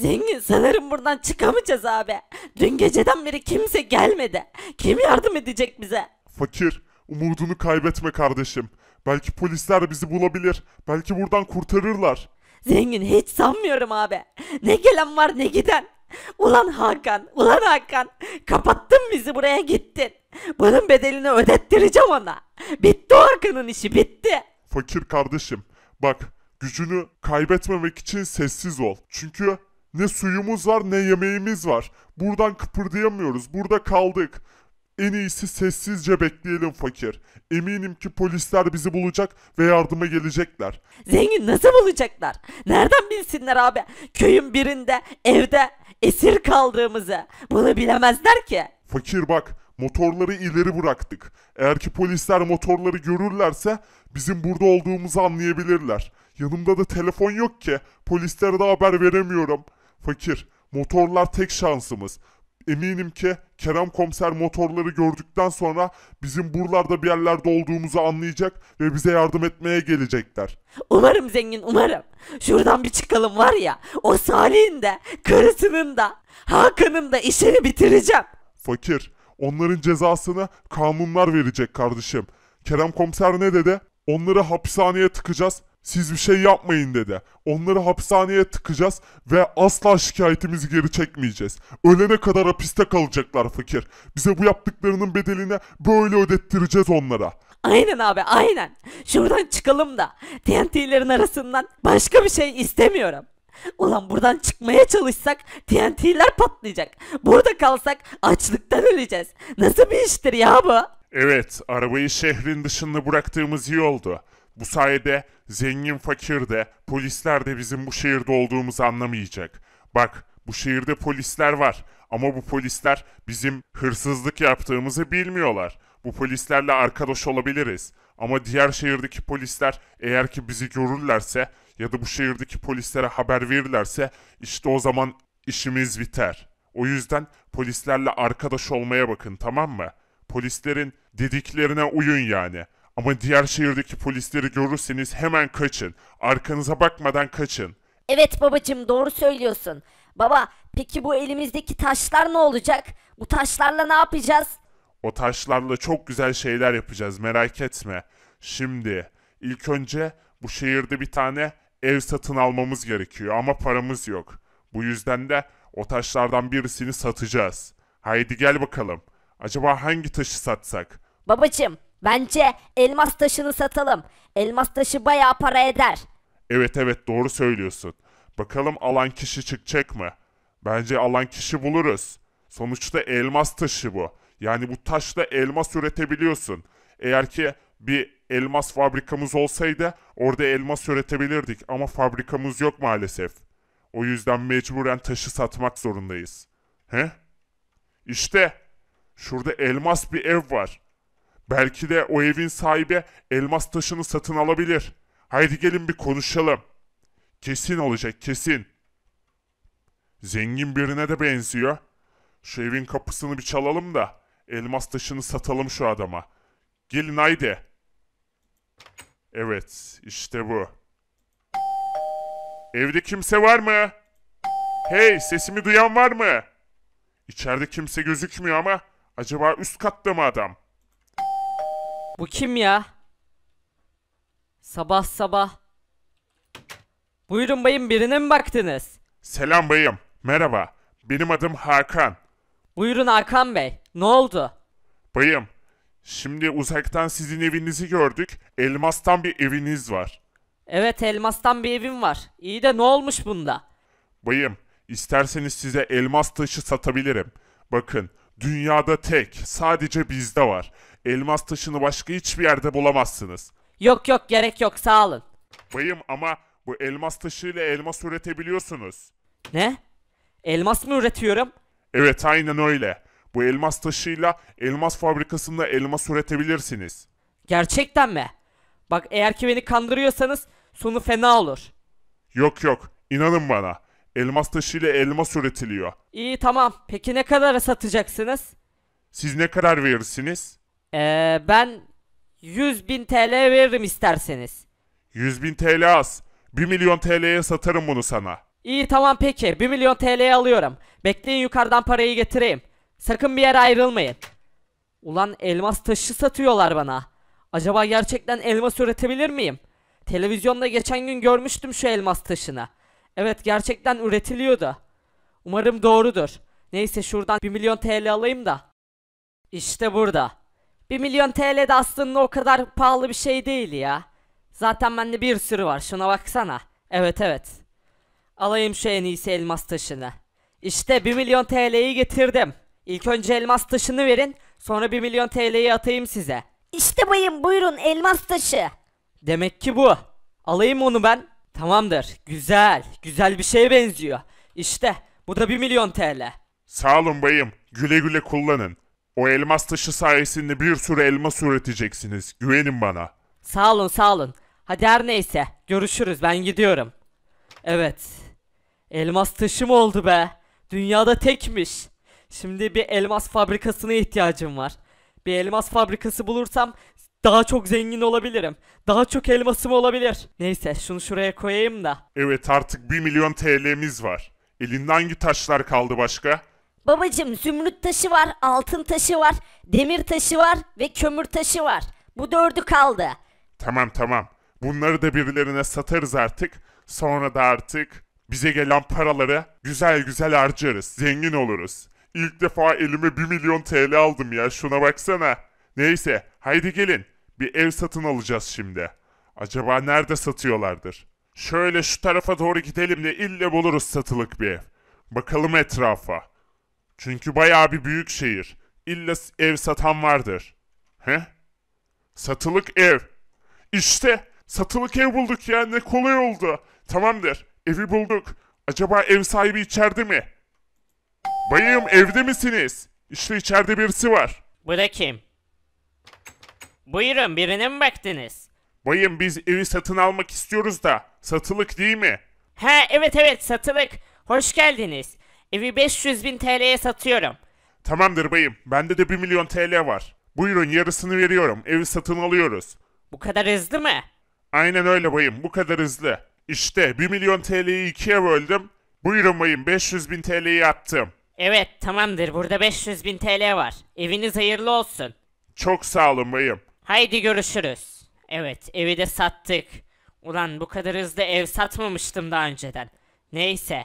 Zengin sanırım buradan çıkamayacağız abi. Dün geceden beri kimse gelmedi. Kim yardım edecek bize? Fakir, umudunu kaybetme kardeşim. Belki polisler bizi bulabilir. Belki buradan kurtarırlar. Zengin hiç sanmıyorum abi. Ne gelen var ne giden. Ulan Hakan, ulan Hakan. Kapattın bizi buraya gittin. Bunun bedelini ödettireceğim ona. Bitti Hakan'ın işi bitti. Fakir kardeşim bak gücünü kaybetmemek için sessiz ol. Çünkü ne suyumuz var ne yemeğimiz var. Buradan kıpırdayamıyoruz. Burada kaldık. En iyisi sessizce bekleyelim fakir. Eminim ki polisler bizi bulacak ve yardıma gelecekler. Zengin nasıl bulacaklar? Nereden bilsinler abi? Köyün birinde, evde esir kaldığımızı. Bunu bilemezler ki. Fakir bak, motorları ileri bıraktık. Eğer ki polisler motorları görürlerse bizim burada olduğumuzu anlayabilirler. Yanımda da telefon yok ki. Polislere de haber veremiyorum. Fakir, motorlar tek şansımız. Eminim ki Kerem komiser motorları gördükten sonra bizim buralarda bir yerlerde olduğumuzu anlayacak ve bize yardım etmeye gelecekler. Umarım zengin umarım. Şuradan bir çıkalım var ya o Salih'in de karısının da Hakan'ın da işini bitireceğim. Fakir onların cezasını kanunlar verecek kardeşim. Kerem komiser ne dedi? Onları hapishaneye tıkacağız siz bir şey yapmayın dedi. Onları hapishaneye tıkacağız ve asla şikayetimizi geri çekmeyeceğiz. Ölene kadar hapiste kalacaklar fakir. Bize bu yaptıklarının bedelini böyle ödettireceğiz onlara. Aynen abi aynen. Şuradan çıkalım da TNT'lerin arasından başka bir şey istemiyorum. Ulan buradan çıkmaya çalışsak TNT'ler patlayacak. Burada kalsak açlıktan öleceğiz. Nasıl bir iştir ya bu? Evet, arabayı şehrin dışında bıraktığımız iyi oldu. Bu sayede zengin fakir de polisler de bizim bu şehirde olduğumuzu anlamayacak. Bak bu şehirde polisler var ama bu polisler bizim hırsızlık yaptığımızı bilmiyorlar. Bu polislerle arkadaş olabiliriz. Ama diğer şehirdeki polisler eğer ki bizi görürlerse ya da bu şehirdeki polislere haber verirlerse işte o zaman işimiz biter. O yüzden polislerle arkadaş olmaya bakın tamam mı? Polislerin dediklerine uyun yani. Ama diğer şehirdeki polisleri görürseniz hemen kaçın. Arkanıza bakmadan kaçın. Evet babacım doğru söylüyorsun. Baba peki bu elimizdeki taşlar ne olacak? Bu taşlarla ne yapacağız? O taşlarla çok güzel şeyler yapacağız merak etme. Şimdi ilk önce bu şehirde bir tane ev satın almamız gerekiyor ama paramız yok. Bu yüzden de o taşlardan birisini satacağız. Haydi gel bakalım. Acaba hangi taşı satsak? Babacım Bence elmas taşını satalım. Elmas taşı bayağı para eder. Evet evet doğru söylüyorsun. Bakalım alan kişi çıkacak mı? Bence alan kişi buluruz. Sonuçta elmas taşı bu. Yani bu taşla elmas üretebiliyorsun. Eğer ki bir elmas fabrikamız olsaydı orada elmas üretebilirdik ama fabrikamız yok maalesef. O yüzden mecburen taşı satmak zorundayız. He? İşte şurada elmas bir ev var. Belki de o evin sahibi elmas taşını satın alabilir. Haydi gelin bir konuşalım. Kesin olacak kesin. Zengin birine de benziyor. Şu evin kapısını bir çalalım da elmas taşını satalım şu adama. Gelin haydi. Evet işte bu. Evde kimse var mı? Hey sesimi duyan var mı? İçeride kimse gözükmüyor ama acaba üst katta mı adam? Bu kim ya? Sabah sabah. Buyurun bayım birine mi baktınız? Selam bayım. Merhaba. Benim adım Hakan. Buyurun Hakan Bey. Ne oldu? Bayım, şimdi uzaktan sizin evinizi gördük. Elmas'tan bir eviniz var. Evet elmastan bir evim var. İyi de ne olmuş bunda? Bayım, İsterseniz size elmas taşı satabilirim. Bakın, dünyada tek, sadece bizde var. Elmas taşını başka hiçbir yerde bulamazsınız. Yok yok gerek yok sağ olun. Bayım ama bu elmas taşıyla elmas üretebiliyorsunuz. Ne? Elmas mı üretiyorum? Evet aynen öyle. Bu elmas taşıyla elmas fabrikasında elmas üretebilirsiniz. Gerçekten mi? Bak eğer ki beni kandırıyorsanız sonu fena olur. Yok yok inanın bana. Elmas taşıyla elmas üretiliyor. İyi tamam. Peki ne kadara satacaksınız? Siz ne karar verirsiniz? Ee, ben 100 bin TL veririm isterseniz. 100 bin TL az. 1 milyon TL'ye satarım bunu sana. İyi tamam peki. 1 milyon TL'ye alıyorum. Bekleyin yukarıdan parayı getireyim. Sakın bir yere ayrılmayın. Ulan elmas taşı satıyorlar bana. Acaba gerçekten elmas üretebilir miyim? Televizyonda geçen gün görmüştüm şu elmas taşını. Evet gerçekten üretiliyordu. Umarım doğrudur. Neyse şuradan 1 milyon TL alayım da. İşte burada. 1 milyon TL de aslında o kadar pahalı bir şey değil ya. Zaten bende bir sürü var şuna baksana. Evet evet. Alayım şu en iyisi elmas taşını. İşte 1 milyon TL'yi getirdim. İlk önce elmas taşını verin sonra 1 milyon TL'yi atayım size. İşte bayım buyurun elmas taşı. Demek ki bu. Alayım onu ben. Tamamdır. Güzel. Güzel bir şeye benziyor. İşte bu da 1 milyon TL. Sağ olun bayım. Güle güle kullanın. O elmas taşı sayesinde bir sürü elmas üreteceksiniz. Güvenin bana. Sağ olun sağ olun. Hadi her neyse. Görüşürüz ben gidiyorum. Evet. Elmas taşım oldu be. Dünyada tekmiş. Şimdi bir elmas fabrikasına ihtiyacım var. Bir elmas fabrikası bulursam daha çok zengin olabilirim. Daha çok elmasım olabilir. Neyse şunu şuraya koyayım da. Evet artık 1 milyon TL'miz var. Elinde hangi taşlar kaldı başka? Babacım zümrüt taşı var, altın taşı var, demir taşı var ve kömür taşı var. Bu dördü kaldı. Tamam tamam. Bunları da birilerine satarız artık. Sonra da artık bize gelen paraları güzel güzel harcarız. Zengin oluruz. İlk defa elime 1 milyon TL aldım ya şuna baksana. Neyse haydi gelin. Bir ev satın alacağız şimdi. Acaba nerede satıyorlardır? Şöyle şu tarafa doğru gidelim de ille buluruz satılık bir ev. Bakalım etrafa. Çünkü bayağı bir büyük şehir. İlla ev satan vardır. He? Satılık ev. İşte satılık ev bulduk ya ne kolay oldu. Tamamdır evi bulduk. Acaba ev sahibi içeride mi? Bayım evde misiniz? İşte içeride birisi var. Bu da kim? Buyurun birine mi baktınız? Bayım biz evi satın almak istiyoruz da satılık değil mi? Ha evet evet satılık. Hoş geldiniz. Evi 500 bin TL'ye satıyorum. Tamamdır bayım. Bende de 1 milyon TL var. Buyurun yarısını veriyorum. Evi satın alıyoruz. Bu kadar hızlı mı? Aynen öyle bayım. Bu kadar hızlı. İşte 1 milyon TL'yi ikiye böldüm. Buyurun bayım 500 bin TL'yi yaptım. Evet tamamdır. Burada 500 bin TL var. Eviniz hayırlı olsun. Çok sağ olun bayım. Haydi görüşürüz. Evet evi de sattık. Ulan bu kadar hızlı ev satmamıştım daha önceden. Neyse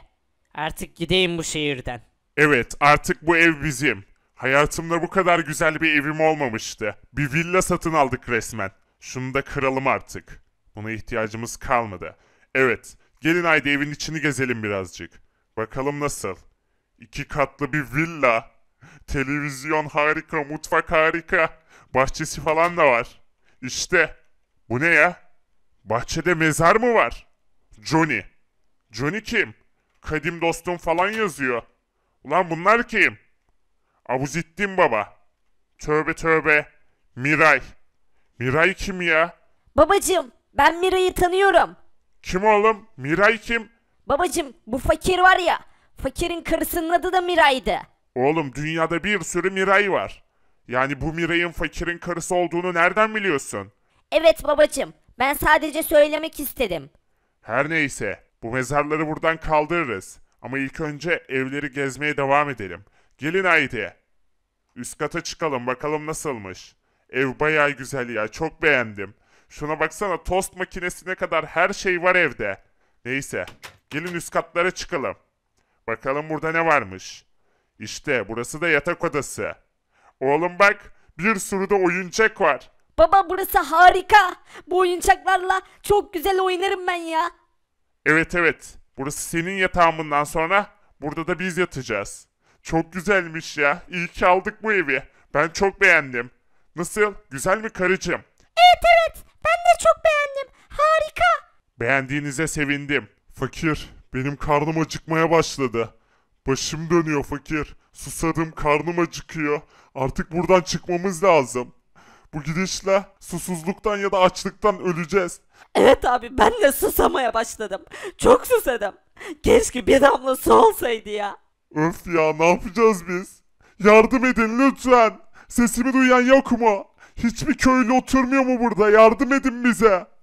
Artık gideyim bu şehirden. Evet, artık bu ev bizim. Hayatımda bu kadar güzel bir evim olmamıştı. Bir villa satın aldık resmen. Şunu da kıralım artık. Buna ihtiyacımız kalmadı. Evet, gelin haydi evin içini gezelim birazcık. Bakalım nasıl? İki katlı bir villa. Televizyon harika, mutfak harika. Bahçesi falan da var. İşte. Bu ne ya? Bahçede mezar mı var? Johnny. Johnny kim? kadim dostum falan yazıyor. Ulan bunlar kim? Abuzittin baba. Tövbe tövbe. Miray. Miray kim ya? Babacım ben Miray'ı tanıyorum. Kim oğlum? Miray kim? Babacım bu fakir var ya. Fakirin karısının adı da Miray'dı. Oğlum dünyada bir sürü Miray var. Yani bu Miray'ın fakirin karısı olduğunu nereden biliyorsun? Evet babacım ben sadece söylemek istedim. Her neyse. Bu mezarları buradan kaldırırız. Ama ilk önce evleri gezmeye devam edelim. Gelin haydi. Üst kata çıkalım bakalım nasılmış. Ev bayağı güzel ya çok beğendim. Şuna baksana tost makinesine kadar her şey var evde. Neyse gelin üst katlara çıkalım. Bakalım burada ne varmış. İşte burası da yatak odası. Oğlum bak bir sürü de oyuncak var. Baba burası harika. Bu oyuncaklarla çok güzel oynarım ben ya. Evet evet. Burası senin yatağımından sonra burada da biz yatacağız. Çok güzelmiş ya. İyi ki aldık bu evi. Ben çok beğendim. Nasıl? Güzel mi karıcığım? Evet evet. Ben de çok beğendim. Harika. Beğendiğinize sevindim. Fakir, benim karnım acıkmaya başladı. Başım dönüyor fakir. Susadım, karnım acıkıyor. Artık buradan çıkmamız lazım. Bu gidişle susuzluktan ya da açlıktan öleceğiz. Evet abi ben de susamaya başladım. Çok susadım. Keşke bir damla su olsaydı ya. Öf ya ne yapacağız biz? Yardım edin lütfen. Sesimi duyan yok mu? Hiçbir köylü oturmuyor mu burada? Yardım edin bize.